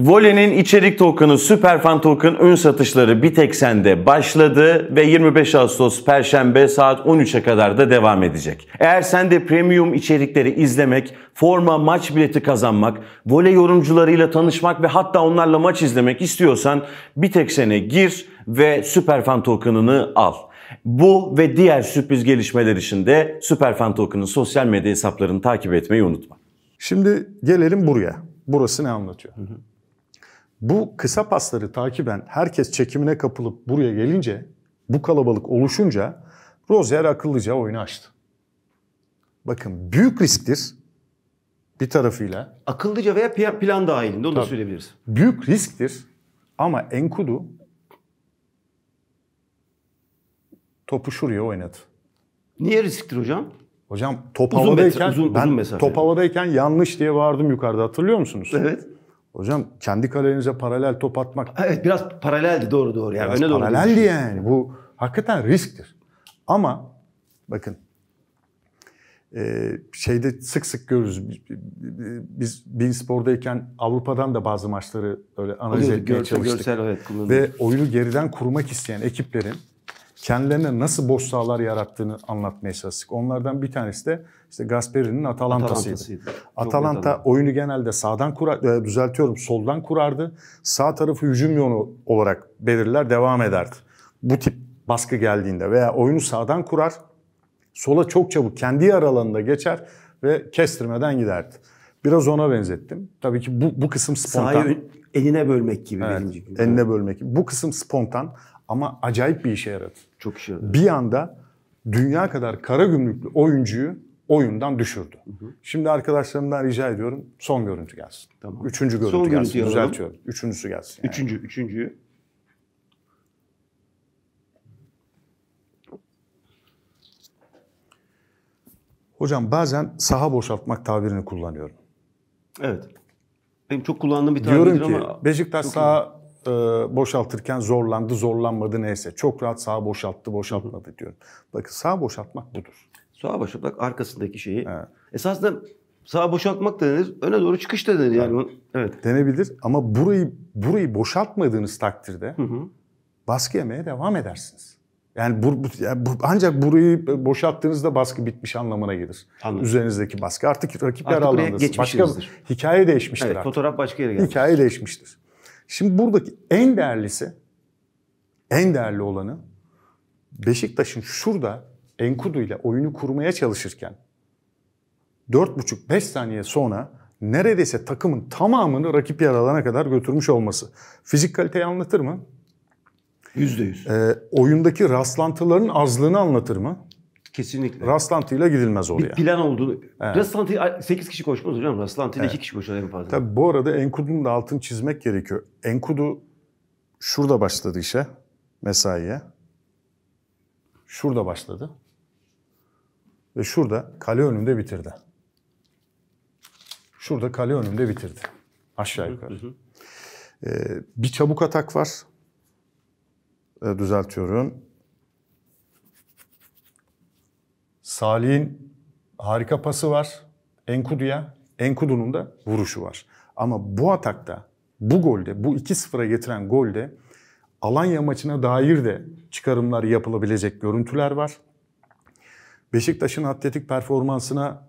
Vole'nin içerik token'ı Superfan Token ön satışları bir başladı ve 25 Ağustos Perşembe saat 13'e kadar da devam edecek. Eğer sen de premium içerikleri izlemek, forma maç bileti kazanmak, voley yorumcularıyla tanışmak ve hatta onlarla maç izlemek istiyorsan bir gir ve Superfan Token'ını al. Bu ve diğer sürpriz gelişmeler için de Superfan Token'ın sosyal medya hesaplarını takip etmeyi unutma. Şimdi gelelim buraya. Burası ne anlatıyor? Hı hı. Bu kısa pasları takiben herkes çekimine kapılıp buraya gelince, bu kalabalık oluşunca Rozier akıllıca oyunu açtı. Bakın büyük risktir bir tarafıyla. Akıllıca veya plan dahilinde onu da söyleyebiliriz. Büyük risktir ama Enkudu topu şuraya oynadı. Niye risktir hocam? Hocam top uzun havadayken metre, uzun, ben uzun mesafe. top havadayken yanlış diye bağırdım yukarıda hatırlıyor musunuz? Evet. Hocam kendi kalenize paralel top atmak. Evet biraz paraleldi doğru doğru yani. öne doğru paraleldi yani. Bu hakikaten risktir. Ama bakın e, şeyde sık sık görürüz. Biz Bein Spor'dayken Avrupa'dan da bazı maçları öyle analiz Oluyordu, etmeye çalıştık. Görsel, evet, Ve oyunu geriden kurmak isteyen ekiplerin kendilerine nasıl boş sahalar yarattığını anlatmaya çalıştık. Onlardan bir tanesi de işte Gasperi'nin Atalanta'sıydı. Atalanta'sıydı. Atalanta Çok oyunu genelde sağdan kurar, e, düzeltiyorum soldan kurardı. Sağ tarafı hücum yolu olarak belirler, devam ederdi. Bu tip baskı geldiğinde veya oyunu sağdan kurar, sola çok çabuk kendi aralarında geçer ve kestirmeden giderdi. Biraz ona benzettim. Tabii ki bu, bu kısım spontan. Sahayı eline bölmek gibi. Evet, eline bölmek gibi. Bu kısım spontan ama acayip bir işe yaradı. Çok işe yaradı. Bir anda dünya kadar kara gümrüklü oyuncuyu oyundan düşürdü. Hı hı. Şimdi arkadaşlarımdan rica ediyorum son görüntü gelsin. Tamam. Üçüncü görüntü son gelsin. Görüntü Düzeltiyorum. Üçüncüsü gelsin. Yani. Üçüncü, üçüncüyü. Hocam bazen saha boşaltmak tabirini kullanıyorum. Evet. Benim çok kullandığım bir tabirdir Diyorum ki Beşiktaş saha e, boşaltırken zorlandı, zorlanmadı neyse. Çok rahat sağ boşalttı, boşaltmadı diyorum. Bakın sağ boşaltmak budur. Sağ boşaltmak arkasındaki şeyi. Evet. Esasında sağ boşaltmak da denir, öne doğru çıkış da denir yani. Evet. evet. Denebilir ama burayı burayı boşaltmadığınız takdirde hı hı. baskı yemeye devam edersiniz. Yani, bu, bu, yani bu, ancak burayı boşalttığınızda baskı bitmiş anlamına gelir. Anladım. Üzerinizdeki baskı artık rakipler artık alandasınız. Başka hikaye değişmiştir evet, artık. Fotoğraf başka yere gelmiş. Hikaye değişmiştir. Şimdi buradaki en değerlisi, en değerli olanı Beşiktaş'ın şurada Enkudu ile oyunu kurmaya çalışırken 4,5-5 saniye sonra neredeyse takımın tamamını rakip yer alana kadar götürmüş olması. Fizik kaliteyi anlatır mı? %100. Ee, oyundaki rastlantıların azlığını anlatır mı? Kesinlikle. Rastlantıyla gidilmez oraya. Bir plan olduğunu. Evet. Rastlantı 8 kişi koşmaz hocam. Rastlantıyla evet. 2 kişi koşar en fazla. Tabii bu arada Enkudu'nun da altını çizmek gerekiyor. Enkudu şurada başladı işe. Mesaiye. Şurada başladı. Ve şurada kale önünde bitirdi. Şurada kale önünde bitirdi. Aşağı yukarı. Hı hı. Ee, bir çabuk atak var. Ee, düzeltiyorum Salih'in harika pası var. Enkudu'ya. Enkudu'nun da vuruşu var. Ama bu atakta, bu golde, bu 2-0'a getiren golde Alanya maçına dair de çıkarımlar yapılabilecek görüntüler var. Beşiktaş'ın atletik performansına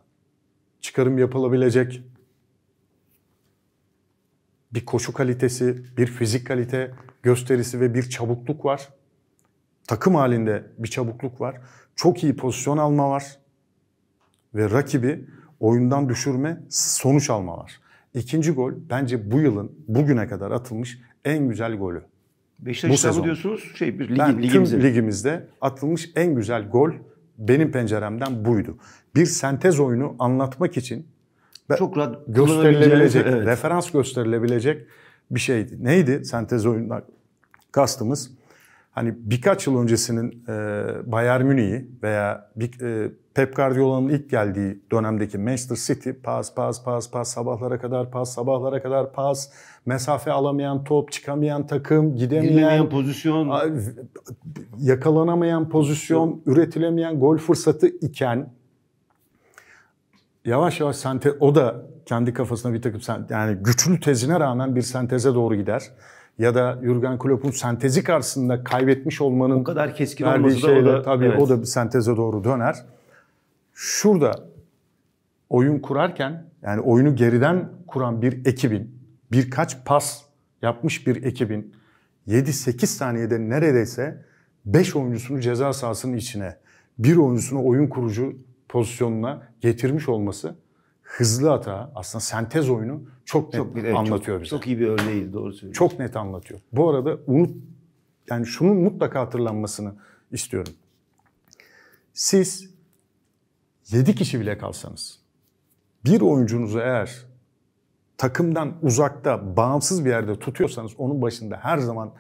çıkarım yapılabilecek bir koşu kalitesi, bir fizik kalite gösterisi ve bir çabukluk var takım halinde bir çabukluk var. Çok iyi pozisyon alma var ve rakibi oyundan düşürme, sonuç alma var. İkinci gol bence bu yılın bugüne kadar atılmış en güzel golü. Beşiktaş'ta bu diyorsunuz şey bir ligim, ben ligimizde. Tüm ligimizde atılmış en güzel gol benim penceremden buydu. Bir sentez oyunu anlatmak için çok rahat gösterilebilecek, evet. referans gösterilebilecek bir şeydi. Neydi sentez oyundan kastımız? hani birkaç yıl öncesinin e, Bayern Münih'i veya e, Pep Guardiola'nın ilk geldiği dönemdeki Manchester City pas pas pas pas sabahlara kadar pas sabahlara kadar pas mesafe alamayan top çıkamayan takım gidemeyen, gidemeyen pozisyon yakalanamayan pozisyon üretilemeyen gol fırsatı iken yavaş yavaş sente o da kendi kafasına bir takım yani güçlü tezine rağmen bir senteze doğru gider ya da Jurgen Klopp'un sentezi karşısında kaybetmiş olmanın o kadar keskin olması şeyle, da, şey o da tabii evet. o da bir senteze doğru döner. Şurada oyun kurarken yani oyunu geriden kuran bir ekibin birkaç pas yapmış bir ekibin 7-8 saniyede neredeyse 5 oyuncusunu ceza sahasının içine, bir oyuncusunu oyun kurucu pozisyonuna getirmiş olması hızlı hata aslında sentez oyunu çok net çok, evet, anlatıyor çok, bize. Çok iyi bir örneği doğru söylüyorsun. Çok net anlatıyor. Bu arada unut yani şunun mutlaka hatırlanmasını istiyorum. Siz 7 kişi bile kalsanız bir oyuncunuzu eğer takımdan uzakta bağımsız bir yerde tutuyorsanız onun başında her zaman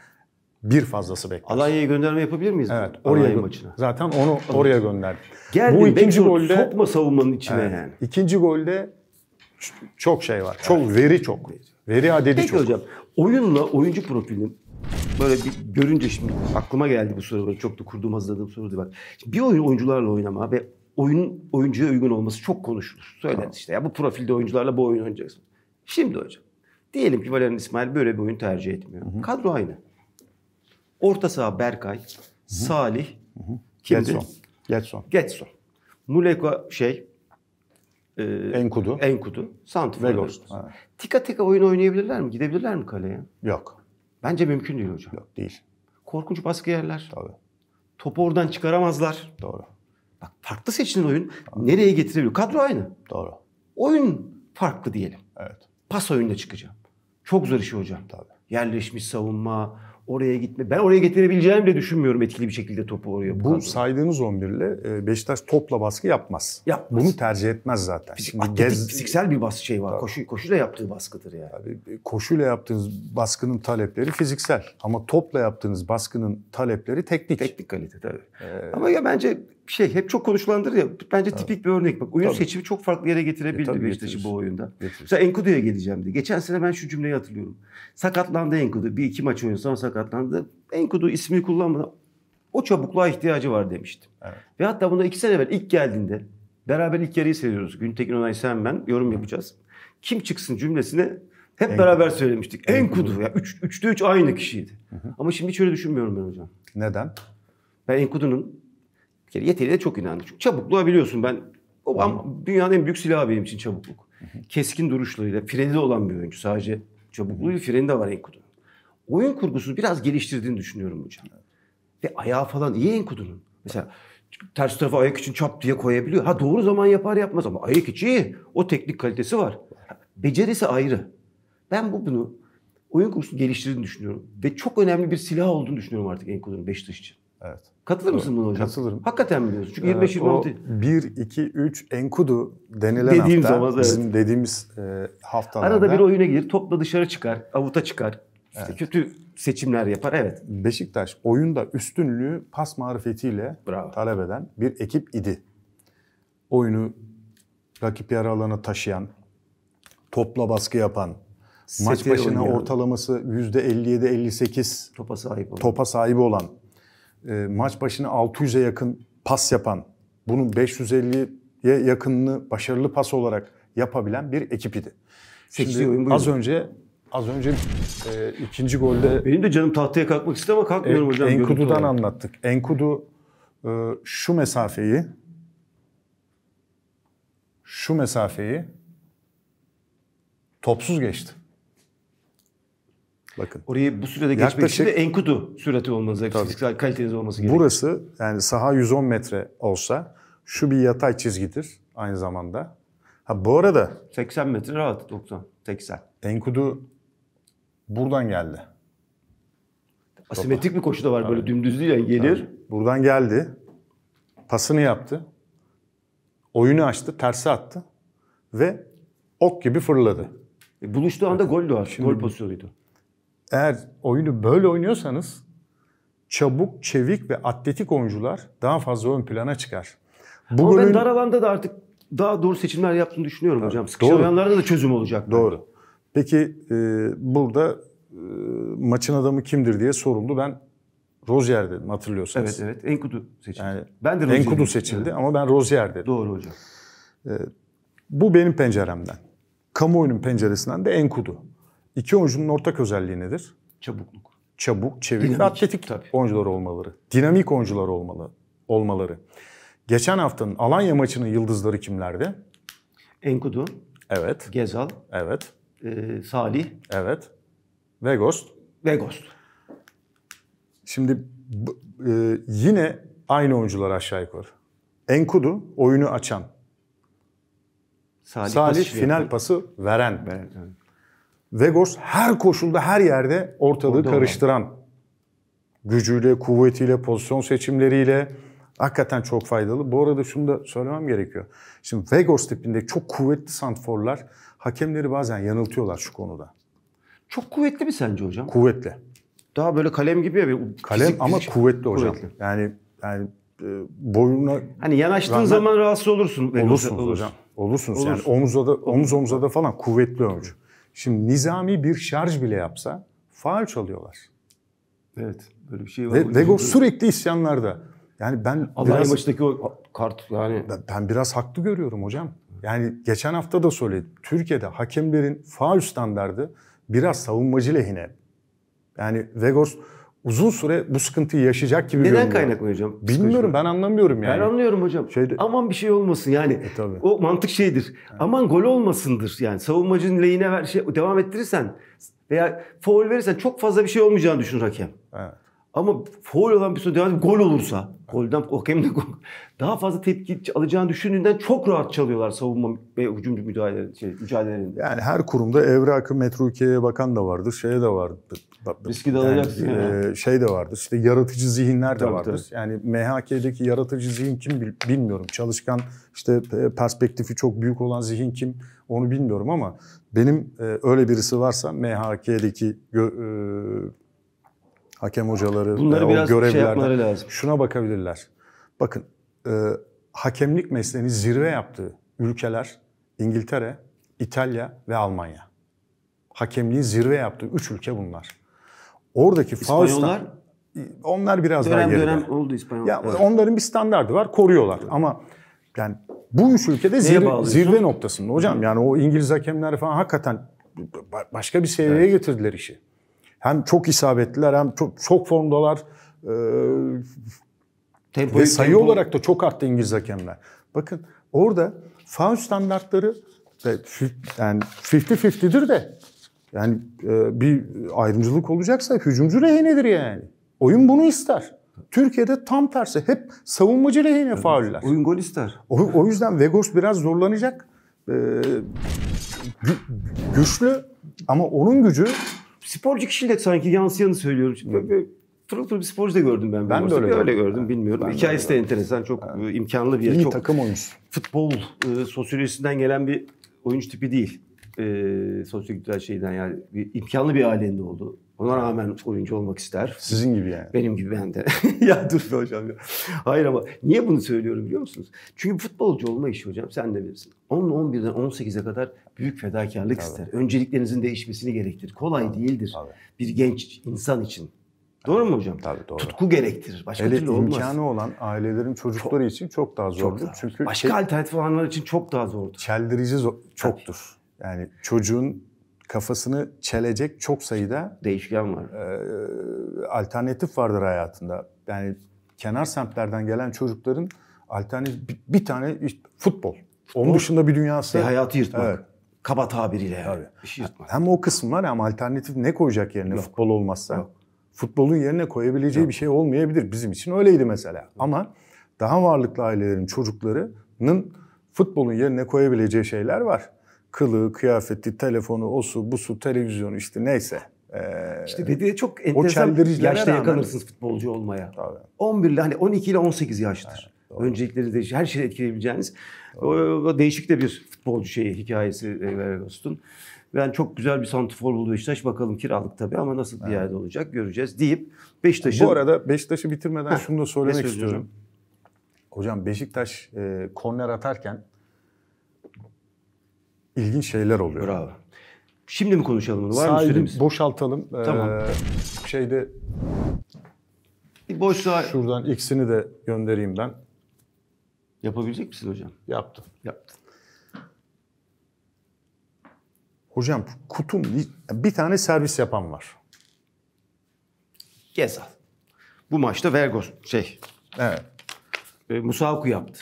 bir fazlası bekler. Alanya'ya gönderme yapabilir miyiz? Evet. Oraya gö- maçına. Zaten onu oraya gönderdi. Geldi, Bu ikinci golde sokma savunmanın içine evet, yani. İkinci golde çok şey var. Çok evet. veri çok. Veri adedi Peki çok. Peki hocam oyunla oyuncu profilinin böyle bir görünce şimdi aklıma geldi bu soru. Böyle çok da kurduğum hazırladığım soru bak. Şimdi bir oyun oyuncularla oynama ve oyun oyuncuya uygun olması çok konuşulur. Söylenir tamam. işte ya bu profilde oyuncularla bu oyun oynayacaksın. Şimdi hocam diyelim ki Valerian İsmail böyle bir oyun tercih etmiyor. Hı hı. Kadro aynı. Orta saha Berkay, Hı-hı. Salih, Hı-hı. Kimdi? Getson. Getson. Getson. Muleka şey e, Enkudu. Enkudu. Santifor. Tika tika oyun oynayabilirler mi? Gidebilirler mi kaleye? Yok. Bence mümkün değil hocam. Yok değil. Korkunç baskı yerler. Tabii. Topu oradan çıkaramazlar. Doğru. Bak farklı seçilen oyun Doğru. nereye getirebilir? Kadro aynı. Doğru. Oyun farklı diyelim. Evet. Pas oyunda çıkacağım. Çok zor işi hocam. Tabii. Yerleşmiş savunma, oraya gitme. Ben oraya getirebileceğimi de düşünmüyorum etkili bir şekilde topu oraya. Bu kadar. saydığınız 11 ile e, Beşiktaş topla baskı yapmaz. Yapmaz. Bunu tercih etmez zaten. Fizik, Şimdi gez... fiziksel bir baskı şey var. Koşu, koşuyla yaptığı baskıdır yani. Tabii, e, koşuyla yaptığınız baskının talepleri fiziksel. Ama topla yaptığınız baskının talepleri teknik. Teknik kalite tabii. Ee... Ama ya bence şey hep çok konuşulandır ya bence tabii. tipik bir örnek. Bak oyun tabii. seçimi çok farklı yere getirebildi e, Beşiktaş'ı bu oyunda. Getirir. Mesela Enkudu'ya geleceğim diye. Geçen sene ben şu cümleyi hatırlıyorum. Sakatlandı Enkudu. Bir iki maç oynadı sonra sakat sakatlandı. Enkudu ismini kullanmadan o çabukluğa ihtiyacı var demiştim. Evet. Ve hatta bunda iki sene evvel ilk geldiğinde beraber ilk yarıyı seviyoruz. Güntekin Onay sen ben yorum yapacağız. Kim çıksın cümlesine hep en beraber kudu. söylemiştik. En, en kudu. kudu. Ya üç, üçte üç aynı kişiydi. Hı hı. Ama şimdi hiç öyle düşünmüyorum ben hocam. Neden? Ben Enkudu'nun bir kere yeteneğine çok inandım. Çünkü çabukluğa biliyorsun ben babam dünyanın en büyük silahı benim için çabukluk. Hı hı. Keskin duruşlarıyla freni de olan bir oyuncu. Sadece çabukluğu freni de var Enkudu oyun kurgusunu biraz geliştirdiğini düşünüyorum hocam. Ve ayağı falan iyi Enkudu'nun. Mesela ters tarafa ayak için çap diye koyabiliyor. Ha doğru zaman yapar yapmaz ama ayak için iyi. O teknik kalitesi var. Becerisi ayrı. Ben bu bunu oyun kurgusunu geliştirdiğini düşünüyorum. Ve çok önemli bir silah olduğunu düşünüyorum artık Enkudu'nun beş için. Evet. Katılır mısın buna hocam? Katılırım. Hakikaten biliyorsun diyorsun? Çünkü evet, 25 26 1 2 3 Enkudu denilen Dediğim hafta zaman, evet. bizim dediğimiz e, haftalarda. Arada bir oyuna girir, topla dışarı çıkar, avuta çıkar. İşte evet. kötü seçimler yapar evet. Beşiktaş oyunda üstünlüğü pas marifetiyle Bravo. talep eden bir ekip idi. Oyunu rakip yarı alana taşıyan, topla baskı yapan, Seti maç başına oynayan. ortalaması %57-58 topa sahip olan, topa sahip olan e, maç başına 600'e yakın pas yapan, bunun 550'ye yakınını başarılı pas olarak yapabilen bir ekip idi. Şimdi az önce Az önce e, ikinci golde... Benim de canım tahtaya kalkmak istedim ama kalkmıyorum e, hocam. Enkudu'dan anlattık. Enkudu e, şu mesafeyi şu mesafeyi topsuz geçti. Bakın. Orayı bu sürede geçmek için de Enkudu sürati olmanız, gerekiyor. kaliteniz olması gerekiyor. Burası yani saha 110 metre olsa şu bir yatay çizgidir aynı zamanda. Ha bu arada 80 metre rahat 90 80. Enkudu buradan geldi. Asimetrik bir koşu da var böyle dümdüz değil yani gelir. Tabii. Buradan geldi. Pasını yaptı. Oyunu açtı, tersi attı ve ok gibi fırladı. E, buluştuğu anda gol doğar. Şimdi, gol pozisyonuydu. Eğer oyunu böyle oynuyorsanız çabuk, çevik ve atletik oyuncular daha fazla ön plana çıkar. Bu Ama golün... ben dar alanda da artık daha doğru seçimler yaptığını düşünüyorum Tabii. hocam. Sıkışan da çözüm olacak. Doğru. Peki e, burada e, maçın adamı kimdir diye soruldu. Ben Rozier dedim hatırlıyorsanız. Evet evet Enkudu seçildi. Yani, ben de Rozier Enkudu seçildi evet. ama ben Rozier dedim. Doğru hocam. E, bu benim penceremden. Kamuoyunun penceresinden de Enkudu. İki oyuncunun ortak özelliği nedir? Çabukluk. Çabuk, çevik Dinamik, ve atletik tabii. oyuncular olmaları. Dinamik oyuncular olmalı, olmaları. Geçen haftanın Alanya maçının yıldızları kimlerdi? Enkudu. Evet. Gezal. Evet e, Salih. Evet. Ve Ghost. Ve Ghost. Şimdi e, yine aynı oyuncular aşağı yukarı. Enkudu oyunu açan. Salih, Salih final yapıyor. pası veren. veren evet. Vegors her koşulda her yerde ortalığı Orada karıştıran. Olan. Gücüyle, kuvvetiyle, pozisyon seçimleriyle hakikaten çok faydalı. Bu arada şunu da söylemem gerekiyor. Şimdi Vegos tipinde çok kuvvetli santforlar hakemleri bazen yanıltıyorlar şu konuda. Çok kuvvetli mi sence hocam? Kuvvetli. Daha böyle kalem gibi ya. Kalem fizik, ama fizik. kuvvetli hocam. Kuvvetli. Yani yani e, boynuna Hani yanaştığın rağmen, zaman rahatsız olursun. Olursunuz olursun. hocam. Olursunuz, olursunuz. yani omuzda da, omuz omuza da falan kuvvetli oyuncu. Şimdi nizami bir şarj bile yapsa faal çalıyorlar. Evet. Böyle bir şey var. Ve, Lego sürekli isyanlarda. Yani ben Alanya biraz... maçındaki o kart yani. Ben, ben biraz haklı görüyorum hocam. Yani geçen hafta da söyledim. Türkiye'de hakemlerin faul standardı biraz savunmacı lehine. Yani Vegors uzun süre bu sıkıntıyı yaşayacak gibi Neden görünüyor. kaynaklanıyor hocam? Bilmiyorum ben anlamıyorum yani. Ben anlıyorum hocam. Şeyde... Aman bir şey olmasın yani. E, tabii. O mantık şeydir. Yani. Aman gol olmasındır yani. Savunmacının lehine ver, şey, devam ettirirsen veya faul verirsen çok fazla bir şey olmayacağını düşünür hakem. Evet. Ama foul olan bir pozisyon gol olursa, golden hakem de daha fazla tepki alacağını düşündüğünden çok rahat çalıyorlar savunma ve hücumcu müdahale şey, mücadelelerinde. Yani her kurumda evrakı Metrukiye'ye bakan da vardır, şeye de vardır. Riski de yani, alacaksın. E, yani. Şey de vardır, işte yaratıcı zihinler de tabii, vardır. Tabii. Yani MHK'deki yaratıcı zihin kim bilmiyorum. Çalışkan, işte e, perspektifi çok büyük olan zihin kim onu bilmiyorum ama benim e, öyle birisi varsa MHK'deki e, hakem hocaları Bunları ve o görevlerden şey lazım. şuna bakabilirler. Bakın e, hakemlik mesleğini zirve yaptığı ülkeler İngiltere, İtalya ve Almanya. Hakemliğin zirve yaptığı üç ülke bunlar. Oradaki İspanyollar onlar biraz dönem, daha geride. Dönem oldu İspanyol. Ya evet. onların bir standardı var, koruyorlar ama yani bu üç ülkede zirve, zirve noktasında hocam. Yani o İngiliz hakemler falan hakikaten başka bir seviyeye evet. getirdiler işi. Hem çok isabetliler hem çok, çok formdalar. Ee, Tempoyu, Ve sayı tempo... olarak da çok arttı İngiliz hakemler. Bakın orada faul standartları yani 50-50'dir de yani e, bir ayrımcılık olacaksa hücumcu rehinedir yani. Oyun bunu ister. Türkiye'de tam tersi hep savunmacı lehine evet. fauller. Oyun gol ister. O, o yüzden Vegors biraz zorlanacak. Ee, güçlü ama onun gücü sporcu kişilik sanki yansıyanı söylüyorum. Şimdi böyle, böyle bir sporcu da gördüm ben. Ben de öyle, öyle gördüm. bilmiyorum. Ben Hikayesi de, de enteresan. Çok yani. E, imkanlı bir. İyi çok takım oyuncusu. Futbol e, sosyolojisinden gelen bir oyuncu tipi değil. E, sosyokültürel şeyden yani bir, imkanlı bir ailenin oldu. Ona rağmen oyuncu olmak ister. Sizin gibi yani. Benim gibi ben de. ya dur be hocam ya. Hayır ama niye bunu söylüyorum biliyor musunuz? Çünkü futbolcu olma işi hocam sen de bilirsin. 10 11'den 18'e kadar büyük fedakarlık Tabii. ister. Önceliklerinizin değişmesini gerektirir. Kolay Tabii. değildir Tabii. bir genç insan için. Doğru mu hocam? Tabii doğru. Tutku gerektirir. Başka Hele türlü olmaz. imkanı olan ailelerin çocukları çok, için çok daha zordur. Çok daha. Çünkü Başka şey, alternatif olanlar için çok daha zordur. Çeldirici zor, çoktur. Yani çocuğun kafasını çelecek çok sayıda değişken var. E, alternatif vardır hayatında. Yani kenar semtlerden gelen çocukların alternatif bir, bir tane futbol. Onun dışında bir dünyası. Ve hayatı yırtmak. Evet. Kaba tabiriyle yani. Tabii. yırtmak. Hem o kısım var hem alternatif ne koyacak yerine Yok. futbol olmazsa. Yok. Futbolun yerine koyabileceği Yok. bir şey olmayabilir. Bizim için öyleydi mesela. Yok. Ama daha varlıklı ailelerin çocuklarının futbolun yerine koyabileceği şeyler var kılığı, kıyafeti, telefonu, osu, busu, televizyonu işte neyse. Ee, işte dediği çok enteresan yaşta yakalanırsınız futbolcu olmaya. Tabii. 11 ile hani 12 ile 18 yaştır. Evet, doğru. Öncelikleri değişik, her şeyi etkileyebileceğiniz. O, o, değişik de bir futbolcu şeyi, hikayesi e, Erasmus'un. Ben çok güzel bir santifor buldu Beşiktaş. Bakalım kiralık tabii ama nasıl bir evet. yerde olacak göreceğiz deyip Beşiktaş'ın... Bu arada Beşiktaş'ı bitirmeden Heh, şunu da söylemek istiyorum. Hocam Beşiktaş e, korner atarken ilginç şeyler oluyor. Bravo. Şimdi mi konuşalım bunu? Var Sahili mı süremiz? boşaltalım. Ee, tamam. Ee, şeyde bir boş sağ... Şuradan ikisini de göndereyim ben. Yapabilecek misin hocam? Yaptım. Yaptım. Hocam kutum bir tane servis yapan var. Gezal. Bu maçta Vergos şey. Evet. E, Musaku yaptı.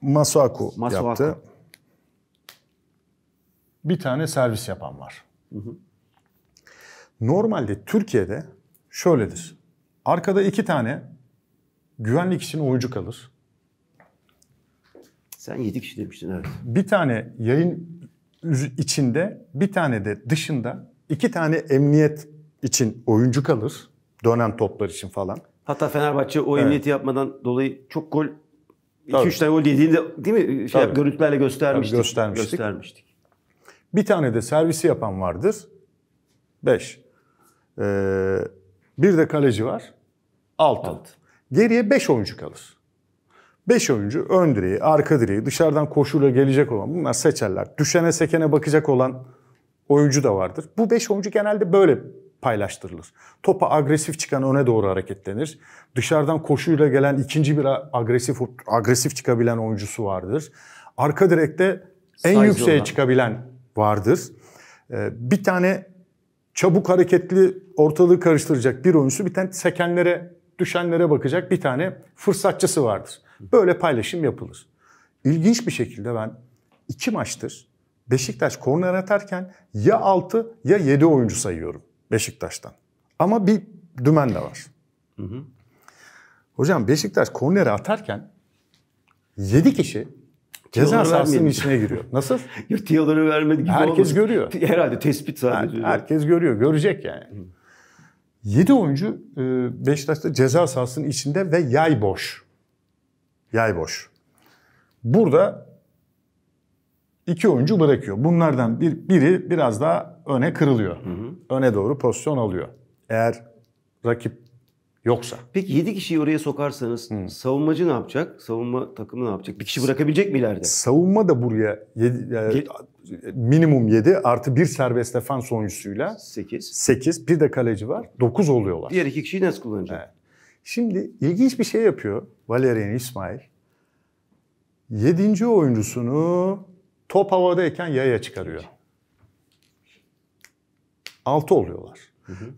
Masuaku, Masuaku yaptı bir tane servis yapan var. Normalde Türkiye'de şöyledir. Arkada iki tane güvenlik için oyuncu kalır. Sen yedi kişi demiştin evet. Bir tane yayın içinde, bir tane de dışında iki tane emniyet için oyuncu kalır. Dönen toplar için falan. Hatta Fenerbahçe o evet. yapmadan dolayı çok gol 2-3 tane gol yediğinde değil mi? Şey, görüntülerle göstermiştik. Tabii göstermiştik. göstermiştik. Bir tane de servisi yapan vardır. Beş. Ee, bir de kaleci var. 6. Geriye beş oyuncu kalır. Beş oyuncu ön direği, arka direği, dışarıdan koşuyla gelecek olan bunlar seçerler. Düşene sekene bakacak olan oyuncu da vardır. Bu beş oyuncu genelde böyle paylaştırılır. Topa agresif çıkan öne doğru hareketlenir. Dışarıdan koşuyla gelen ikinci bir agresif agresif çıkabilen oyuncusu vardır. Arka direkte en Size yükseğe olan. çıkabilen vardır. Ee, bir tane çabuk hareketli ortalığı karıştıracak bir oyuncusu bir tane sekenlere, düşenlere bakacak bir tane fırsatçısı vardır. Böyle paylaşım yapılır. İlginç bir şekilde ben iki maçtır Beşiktaş korner atarken ya 6 ya 7 oyuncu sayıyorum Beşiktaş'tan. Ama bir dümen de var. Hı hı. Hocam Beşiktaş korneri atarken 7 kişi Ceza sahasının içine giriyor. Nasıl? Yok tiyoları vermedi gibi Herkes olmuş. görüyor. Herhalde tespit sadece. Her, herkes görüyor. Görecek yani. Hı. 7 oyuncu e, Beşiktaş'ta ceza sahasının içinde ve yay boş. Yay boş. Burada iki oyuncu bırakıyor. Bunlardan bir, biri biraz daha öne kırılıyor. Hı hı. Öne doğru pozisyon alıyor. Eğer rakip Yoksa. Peki 7 kişiyi oraya sokarsanız Hı. Hmm. savunmacı ne yapacak? Savunma takımı ne yapacak? Bir kişi bırakabilecek mi ileride? Savunma da buraya 7, e, minimum 7 artı bir serbest defans oyuncusuyla 8. 8 bir de kaleci var. 9 oluyorlar. Diğer iki kişiyi nasıl kullanacak? Evet. Şimdi ilginç bir şey yapıyor Valerian İsmail. 7. oyuncusunu top havadayken yaya çıkarıyor. 6 oluyorlar.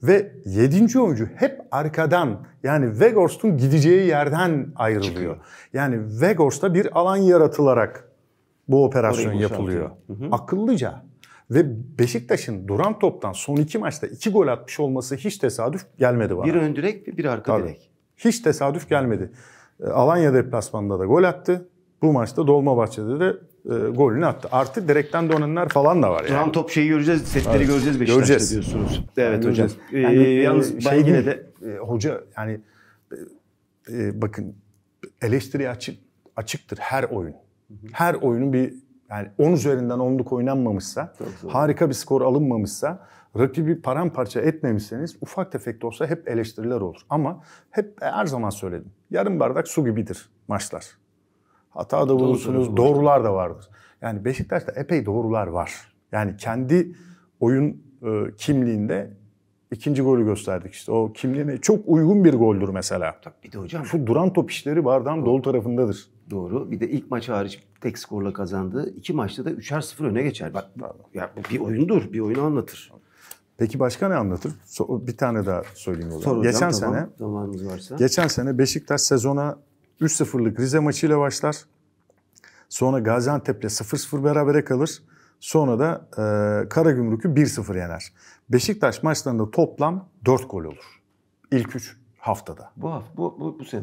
Ve yedinci oyuncu hep arkadan yani Weghorst'un gideceği yerden ayrılıyor. Çıkıyor. Yani Weghorst'a bir alan yaratılarak bu operasyon Orayı yapılıyor. Hı hı. Akıllıca. Ve Beşiktaş'ın duran toptan son iki maçta iki gol atmış olması hiç tesadüf gelmedi bana. Bir ön direk ve bir arka Tabii. direk. Hiç tesadüf gelmedi. Ee, Alanya deplasmanında da gol attı. Bu maçta Dolmabahçe'de de e, golünü attı. Artı direkten donanlar falan da var yani. Duran top şeyi göreceğiz, setleri evet. göreceğiz Beşiktaş'ta göreceğiz. diyorsunuz. Evet yani hocam. Yani, ee, e, yalnız şey ben yine değil, de e, hoca yani e, e, bakın eleştiri açık açıktır her oyun. Her oyunun bir yani 10 üzerinden 10'luk oynanmamışsa, harika bir skor alınmamışsa, rakibi paramparça etmemişseniz ufak tefek de olsa hep eleştiriler olur. Ama hep her zaman söyledim. Yarım bardak su gibidir maçlar. Hata da bulursunuz, doğrular da vardır. Yani Beşiktaş'ta epey doğrular var. Yani kendi oyun e, kimliğinde ikinci golü gösterdik işte. O kimliğine çok uygun bir goldür mesela. Tabii bir de hocam. Şu duran top işleri bardağın doğru. dolu tarafındadır. Doğru. Bir de ilk maç hariç tek skorla kazandığı iki maçta da üçer sıfır öne geçer. Bak ya bir oyundur. Bir oyunu anlatır. Peki başka ne anlatır? bir tane daha söyleyeyim o zaman. Geçen hocam, sene zamanımız varsa. Geçen sene Beşiktaş sezona 3-0'lık Rize maçıyla başlar. Sonra Gaziantep'le 0-0 berabere kalır. Sonra da e, Karagümrük'ü 1-0 yener. Beşiktaş maçlarında toplam 4 gol olur. İlk 3 haftada. Bu hafta bu, bu, bu sene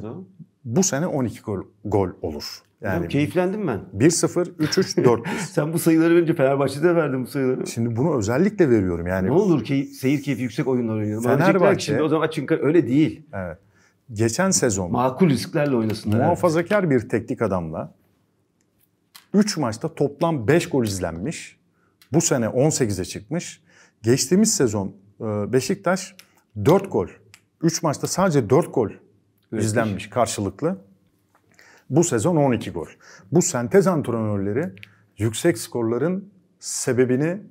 Bu sene 12 gol, gol olur. Yani ya, keyiflendim ben. 1-0, 3-3, 4 Sen bu sayıları verince Fenerbahçe'de verdin bu sayıları. Şimdi bunu özellikle veriyorum yani. Ne olur ki keyif seyir keyfi yüksek oyunlar oynayalım. Fenerbahçe. Şimdi o zaman açın öyle değil. Evet geçen sezon makul risklerle oynasınlar. Muhafazakar bir teknik adamla 3 maçta toplam 5 gol izlenmiş. Bu sene 18'e çıkmış. Geçtiğimiz sezon e, Beşiktaş 4 gol. 3 maçta sadece 4 gol izlenmiş karşılıklı. Bu sezon 12 gol. Bu sentez antrenörleri yüksek skorların sebebini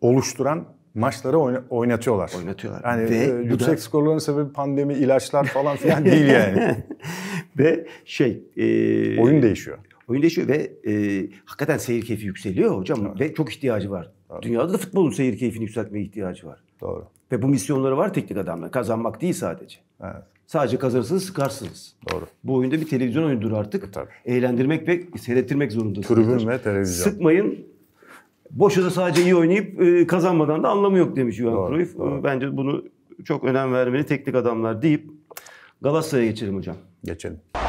oluşturan maçları oynatıyorlar. Oynatıyorlar. Yani Ve e, yüksek da... skorların sebebi pandemi, ilaçlar falan filan değil yani. Ve şey... E... Oyun değişiyor. Oyun değişiyor ve e, hakikaten seyir keyfi yükseliyor hocam evet. ve çok ihtiyacı var. Doğru. Dünyada da futbolun seyir keyfini yükseltmeye ihtiyacı var. Doğru. Ve bu misyonları var teknik adamlar. Kazanmak değil sadece. Evet. Sadece kazanırsınız sıkarsınız. Doğru. Bu oyunda bir televizyon oyundur artık. E, tabii. Eğlendirmek ve seyrettirmek zorundasınız. Tribün ve televizyon. Sıkmayın Boşuna sadece iyi oynayıp e, kazanmadan da anlamı yok demiş Johan Cruyff. Doğru. Ee, bence bunu çok önem vermeli teknik adamlar deyip Galatasaray'a geçelim hocam. Geçelim.